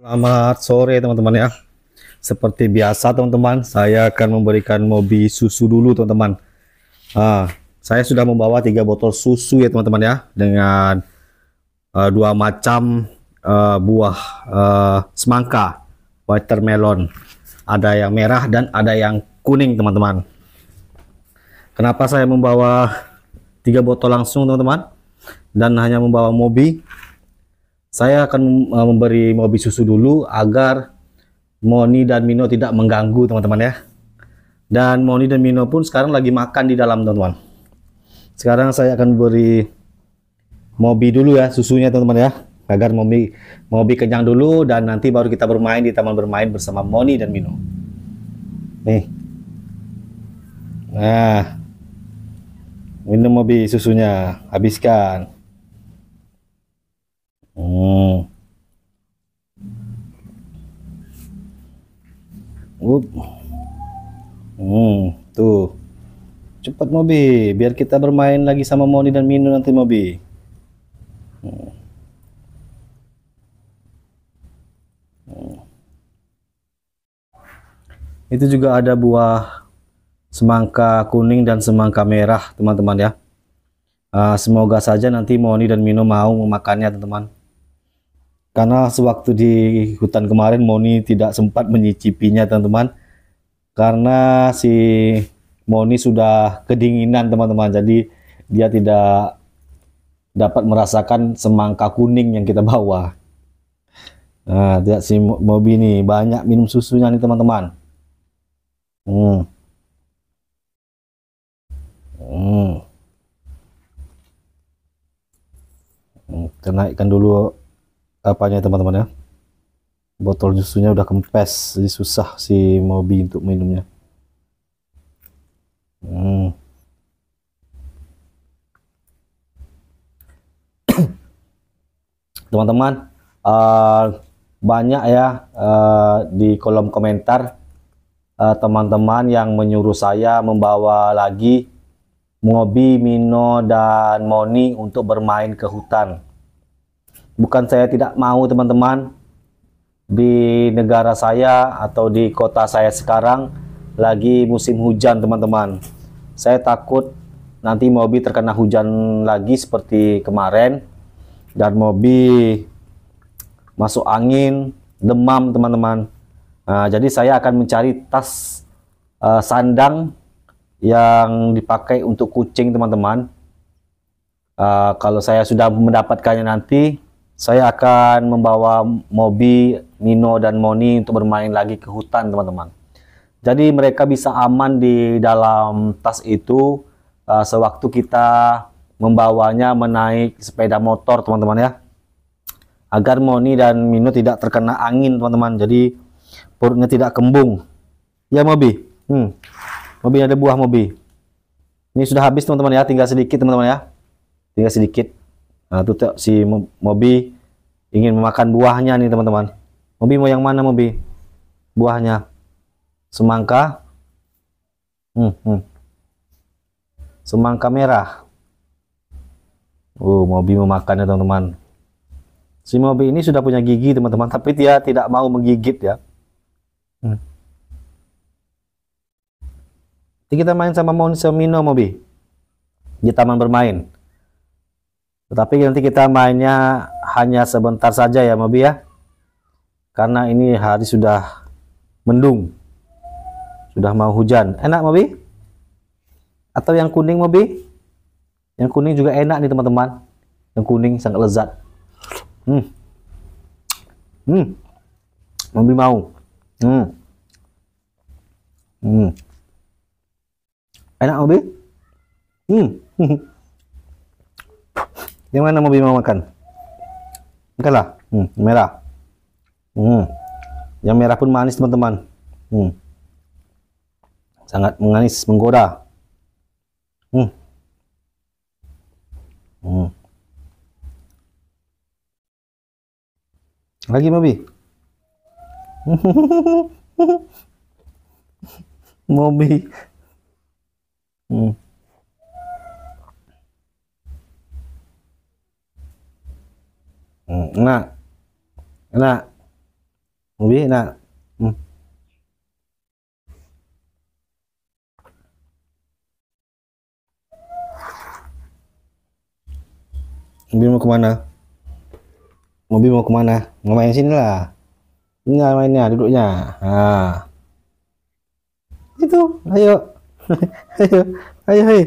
Selamat sore teman-teman ya. Seperti biasa teman-teman, saya akan memberikan mobi susu dulu teman-teman. nah, saya sudah membawa tiga botol susu ya teman-teman ya dengan uh, dua macam uh, buah uh, semangka, watermelon. Ada yang merah dan ada yang kuning teman-teman. Kenapa saya membawa tiga botol langsung teman-teman dan hanya membawa mobi? Saya akan eh, memberi Mobi susu dulu agar Moni dan Mino tidak mengganggu teman-teman ya. Dan Moni dan Mino pun sekarang lagi makan di dalam teman-teman. Sekarang saya akan beri Mobi dulu ya susunya teman-teman ya. Agar Mobi, Mobi kenyang dulu dan nanti baru kita bermain di taman bermain bersama Moni dan Mino. Nih. Nah. Minum Mobi susunya. Habiskan. Oh. Up. Hmm, tuh. Cepat Mobi, biar kita bermain lagi sama Moni dan Minu nanti Mobi. Hmm. Oh. Itu juga ada buah semangka kuning dan semangka merah, teman-teman ya. Uh, semoga saja nanti Moni dan Mino mau memakannya, teman-teman karena sewaktu di hutan kemarin Moni tidak sempat menyicipinya teman-teman karena si Moni sudah kedinginan teman-teman jadi dia tidak dapat merasakan semangka kuning yang kita bawa nah tidak si Mobi ini banyak minum susunya nih teman-teman hmm. hmm. hmm kita dulu apanya teman-teman ya botol susunya udah kempes jadi susah si mobi untuk minumnya hmm. teman-teman uh, banyak ya uh, di kolom komentar eh, teman-teman uh, yang menyuruh saya membawa lagi Mobi, Mino, dan Moni untuk bermain ke hutan bukan saya tidak mau teman-teman di negara saya atau di kota saya sekarang lagi musim hujan teman-teman saya takut nanti mobil terkena hujan lagi seperti kemarin dan mobil masuk angin demam teman-teman nah, jadi saya akan mencari tas uh, sandang yang dipakai untuk kucing teman-teman uh, kalau saya sudah mendapatkannya nanti saya akan membawa Mobi, Nino, dan Moni untuk bermain lagi ke hutan, teman-teman. Jadi mereka bisa aman di dalam tas itu uh, sewaktu kita membawanya menaik sepeda motor, teman-teman ya. Agar Moni dan Mino tidak terkena angin, teman-teman. Jadi perutnya tidak kembung. Ya Mobi, hmm. Mobi ada buah Mobi. Ini sudah habis, teman-teman ya. Tinggal sedikit, teman-teman ya. Tinggal sedikit. Nah, itu si Mobi ingin memakan buahnya nih, teman-teman. Mobi mau yang mana, Mobi? Buahnya. Semangka. Hmm, hmm. Semangka merah. Oh, uh, Mobi memakannya, teman-teman. Si Mobi ini sudah punya gigi, teman-teman, tapi dia tidak mau menggigit ya. Hmm. Jadi kita main sama Monsemino Mobi di taman bermain. Tetapi nanti kita mainnya hanya sebentar saja ya Mobi ya. Karena ini hari sudah mendung. Sudah mau hujan. Enak Mobi? Atau yang kuning Mobi? Yang kuning juga enak nih teman-teman. Yang kuning sangat lezat. Hmm. Hmm. Mobi mau. Hmm. Hmm. Enak Mobi? Hmm. Yang mana mau Bima makan? Makanlah. Hmm, merah. Hmm. Yang merah pun manis, teman-teman. Hmm. Sangat manis, menggoda. Hmm. Hmm. Lagi, Mabi. Mobi na na ubi na hmm. Mobil mau kemana? Mobil mau kemana? Ngomain sini lah. Ini mainnya, duduknya. Ah. Itu, ayo. ayo, ayo, hei.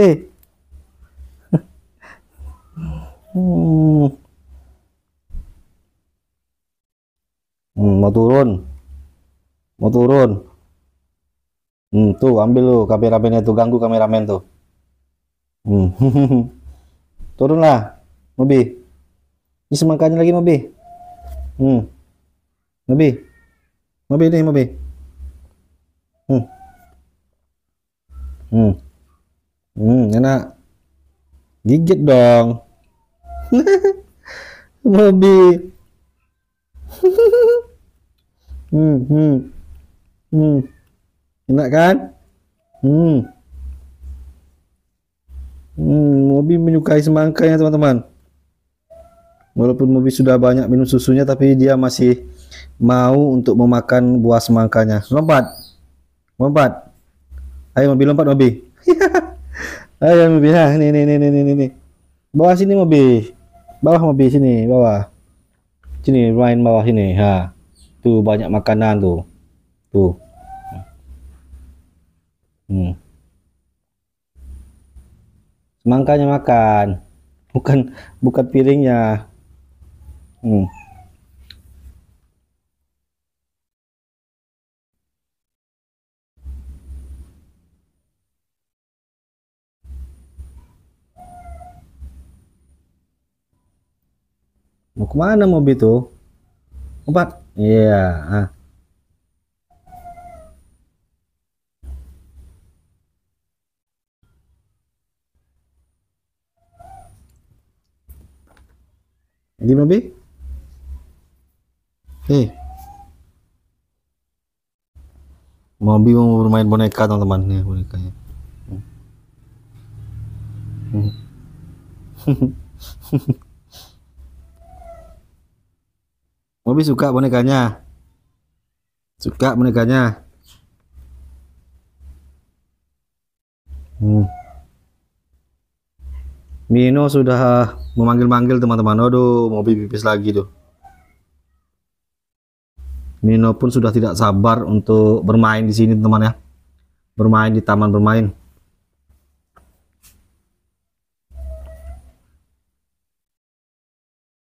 Hei. hmm. hmm, mau turun mau turun hmm, tuh ambil lu kameramennya tuh ganggu kameramen tuh hmm. turunlah Mobi ini semangkanya lagi Mobi hmm. Mobi Mobi ini Mobi hmm. hmm. Hmm, enak gigit dong Mobi Hmm, hmm. Hmm. Enak kan? Hmm. Hmm, Mobi menyukai semangka ya teman-teman. Walaupun Mobi sudah banyak minum susunya tapi dia masih mau untuk memakan buah semangkanya. Lompat. Lompat. Ayo Mobi lompat Mobi. Ayo Mobi. Nah, nih nih nih nih nih nih. Bawah sini Mobi. Bawah Mobi sini, bawah. Sini main bawah sini. Ha. Tu banyak makanan tuh tuh hmm. semangkanya makan bukan bukan piringnya hmm. mau kemana mobil tuh? empat Iya. Ah. Ini moi B. Hei. Mobi mau bermain boneka teman-teman nih bonekanya. Hmm. hmm. Mobi suka bonekanya. Suka bonekanya. Hmm. Mino sudah memanggil-manggil teman-teman. Aduh, Mobi pipis lagi tuh. Mino pun sudah tidak sabar untuk bermain di sini teman ya. Bermain di taman bermain.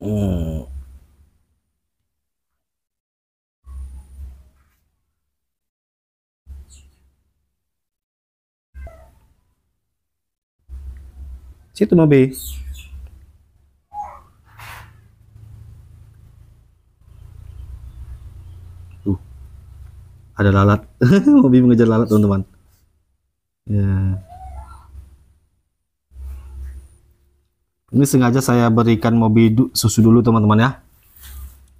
Hmm. Situ mau B. Tuh. Ada lalat. Mobi mengejar lalat, teman-teman. Ya. Ini sengaja saya berikan mobil susu dulu, teman-teman ya.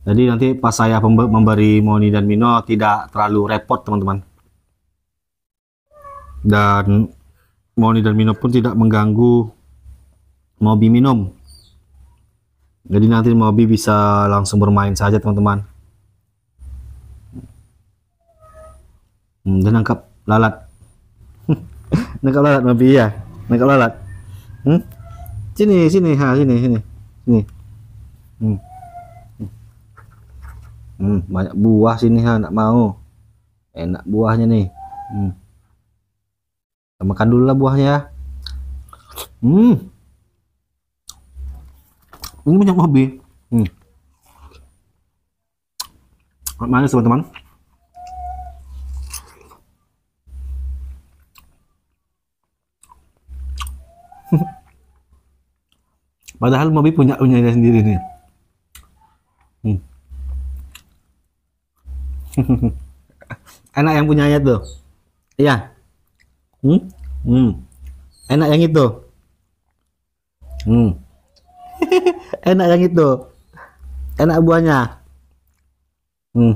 Jadi nanti pas saya memberi Moni dan Mino tidak terlalu repot, teman-teman. Dan Moni dan Mino pun tidak mengganggu Mobi minum. Jadi nanti Mobi bisa langsung bermain saja teman-teman. Hmm, dan nangkap lalat. nangkap lalat Mobi ya. Nangkap lalat. Hmm? Sini, sini, ha, sini, sini. Sini. Hmm. hmm. Hmm, banyak buah sini ha, nak mau. Enak buahnya nih. Hmm. Kita makan dulu lah buahnya. Ya. Hmm ini punya hobi hmm. manis teman-teman Padahal Mobi punya punya sendiri nih. Hmm. Enak yang punya ayat tuh. Iya. Hmm? Hmm. Enak yang itu. Hmm enak yang itu enak buahnya hmm.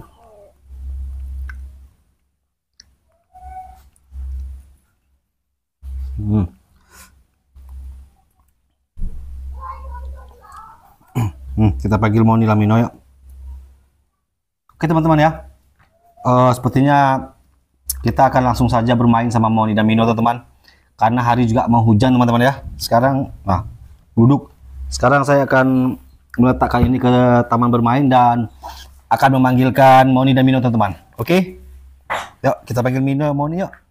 Hmm. Hmm, kita panggil Moni Lamino ya. Oke teman-teman ya. Uh, sepertinya kita akan langsung saja bermain sama Moni dan Mino teman-teman. Karena hari juga mau hujan teman-teman ya. Sekarang nah duduk sekarang saya akan meletakkan ini ke taman bermain dan akan memanggilkan Moni dan Mino teman-teman. Oke? Okay? Yuk, kita panggil Mino Moni yuk.